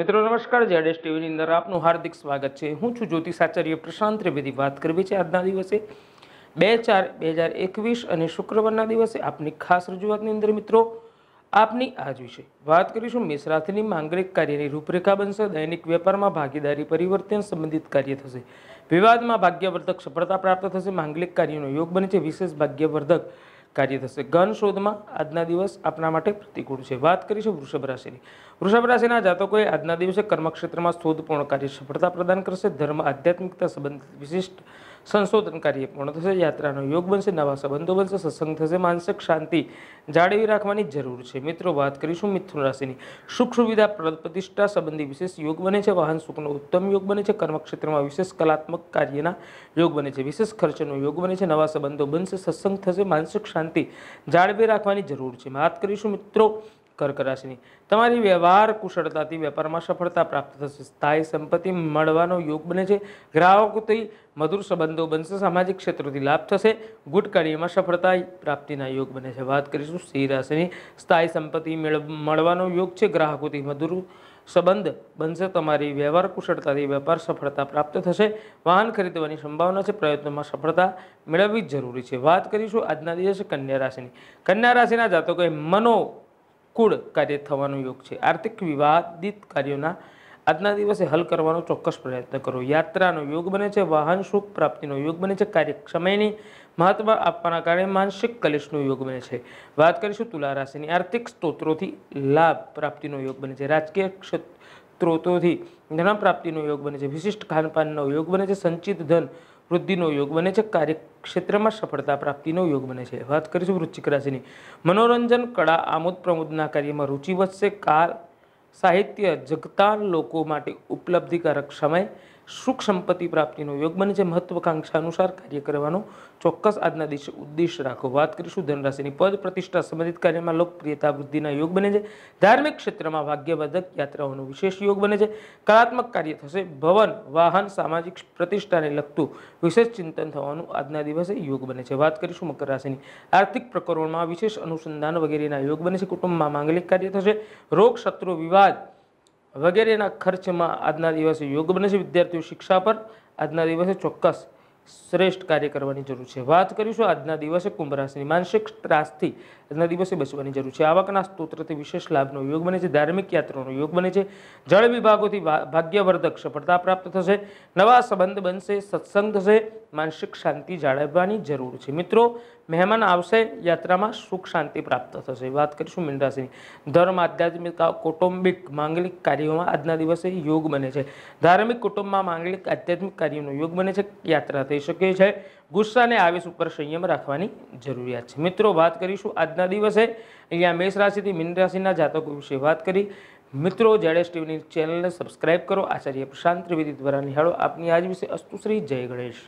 મિત્રો નમસ્કાર જેડેશ ટીવીની અંદર આપનું હાર્દિક સ્વાગત છે હું છું જ્યોતિષાચાર્ય પ્રશાંત ત્રિવેદી વાત કરવી છે આજના દિવસે બે ચાર બે હજાર એકવીસ અને શુક્રવારના દિવસે આપની ખાસ રજૂઆતની અંદર મિત્રો આપની આજ વિશે વાત કરીશું મેષ રાશિની માંગલિક કાર્યની રૂપરેખા બનશે દૈનિક વેપારમાં ભાગીદારી પરિવર્તન સંબંધિત કાર્ય થશે વિવાદમાં ભાગ્યવર્ધક સફળતા પ્રાપ્ત થશે માંગલિક કાર્યનો યોગ બને છે વિશેષ ભાગ્યવર્ધક કાર્ય થશે ઘન શોધમાં આજના દિવસ આપના માટે પ્રતિકૂળ છે વાત કરીશું વૃષભ રાશિની વૃષભ રાશિના જાતકોએ આજના દિવસે કર્મક્ષેત્રમાં શોધપૂર્ણ કાર્ય સફળતા પ્રદાન કરશે ધર્મ આધ્યાત્મિકતા સંબંધિત વિશિષ્ટ સંશોધન કાર્ય પૂર્ણ થશે યાત્રાનો યોગ બનશે નવા સંબંધો બનશે સત્સંગ થશે માનસિક શાંતિ જાળવી રાખવાની જરૂર છે મિત્રો વાત કરીશું મિથુન રાશિની સુખ સુવિધા પ્રતિષ્ઠા સંબંધી વિશેષ યોગ બને છે વાહન સુખનો ઉત્તમ યોગ બને છે કર્મક્ષેત્રમાં વિશેષ કલાત્મક કાર્યના યોગ બને છે વિશેષ ખર્ચનો યોગ બને છે નવા સંબંધો બનશે સત્સંગ થશે માનસિક શાંતિ જાળવી રાખવાની જરૂર છે વાત કરીશું મિત્રો કર્ક રાશિની તમારી વ્યવહાર કુશળતાથી વેપારમાં સફળતા પ્રાપ્ત થશે સ્થાયી સંપત્તિ મળવાનો યોગ બને છે ગ્રાહકોથી મધુર સંબંધો બનશે સામાજિક ક્ષેત્રોથી લાભ થશે ગુટ કાર્યમાં સફળતા પ્રાપ્તિના યોગ બને છે વાત કરીશું સિંહ રાશિની સ્થાયી સંપત્તિ મળવાનો યોગ છે ગ્રાહકોથી મધુર સંબંધ બનશે તમારી વ્યવહાર કુશળતાથી વેપાર સફળતા પ્રાપ્ત થશે વાહન ખરીદવાની સંભાવના છે પ્રયત્નોમાં સફળતા મેળવવી જરૂરી છે વાત કરીશું આજના દિવસે કન્યા રાશિની કન્યા રાશિના જાતકોએ મનો કુળ કાર્ય થવાનો યોગ છે આર્થિક વિવાદિત કાર્યોના આજના દિવસે હલ કરવાનો ચોક્કસ પ્રયત્ન કરો યાત્રાનો યોગ બને છે વાહન સુખ પ્રાપ્તિનો યોગ બને છે કાર્ય સમયની મહત્વ આપવાના કારણે માનસિક કલેશનો યોગ બને છે વાત કરીશું તુલા રાશિની આર્થિક સ્ત્રોતોથી લાભ પ્રાપ્તિનો યોગ બને છે રાજકીય સ્ત્રોતોથી ધન પ્રાપ્તિનો યોગ બને છે વિશિષ્ટ ખાનપાનનો યોગ બને છે સંચિત ધન વૃદ્ધિનો યોગ બને છે કાર્યક્ષેત્રમાં સફળતા પ્રાપ્તિનો યોગ બને છે વાત કરીશું વૃશ્ચિક રાશિની મનોરંજન કળા આમોદ પ્રમોદના કાર્યમાં રુચિ વધશે કાળ સાહિત્ય જગતા લોકો માટે ઉપલબ્ધિકારક સમય સુખ સંપત્તિ પ્રાપ્તિનો યોગ બને છે મહત્વકાંક્ષા અનુસાર કાર્ય કરવાનો ચોક્કસ આજના દિવસે ઉદ્દેશ રાખો વાત કરીશું ધનરાશિની પદ પ્રતિષ્ઠા સંબંધિત કાર્યમાં લોકપ્રિયતા વૃદ્ધિના યોગ બને છે ધાર્મિક ક્ષેત્રમાં ભાગ્યવર્ધક યાત્રાઓનો વિશેષ યોગ બને છે કલાત્મક કાર્ય થશે ભવન વાહન સામાજિક પ્રતિષ્ઠાને લગતું વિશેષ ચિંતન થવાનું આજના દિવસે યોગ બને છે વાત કરીશું મકર રાશિની આર્થિક પ્રકરણમાં વિશેષ અનુસંધાન વગેરેના યોગ બને છે કુટુંબમાં માંગલિક કાર્ય થશે રોગ શત્રુ વિવાદ વગેરેના ખર્ચમાં આજના દિવસે યોગ બને છે વિદ્યાર્થીઓ શિક્ષા પર આજના દિવસે ચોક્કસ શ્રેષ્ઠ કાર્ય કરવાની જરૂર છે વાત કરીશું આજના દિવસે કુંભ રાશિની માનસિક ત્રાસથી આજના દિવસે બચવાની જરૂર છે આવકના સ્ત્રોતથી વિશેષ લાભનો યોગ બને છે ધાર્મિક યાત્રાનો યોગ બને છે જળ વિભાગોથી ભાગ્યવર્ધક સફળતા પ્રાપ્ત થશે નવા સંબંધ બનશે સત્સંગ થશે માનસિક શાંતિ જાળવવાની જરૂર છે મિત્રો મહેમાન આવશે યાત્રામાં સુખ શાંતિ પ્રાપ્ત થશે વાત કરીશું મીન ધર્મ આધ્યાત્મિક કૌટુંબિક માંગલિક કાર્યોમાં આજના દિવસે યોગ બને છે ધાર્મિક કુટુંબમાં માંગલિક આધ્યાત્મિક કાર્યોનો યોગ બને છે યાત્રાથી થઈ શકે છે ગુસ્સાને આવેશ ઉપર સંયમ રાખવાની જરૂરિયાત છે મિત્રો વાત કરીશું આજના દિવસે અહીંયા મેષ રાશિથી મીન રાશિના જાતકો વિશે વાત કરી મિત્રો જેડેસ ટીવીની ચેનલને સબસ્ક્રાઈબ કરો આચાર્ય પ્રશાંત ત્રિવેદી દ્વારા નિહાળો આપની આજ વિશે અસ્તુશ્રી જય ગણેશ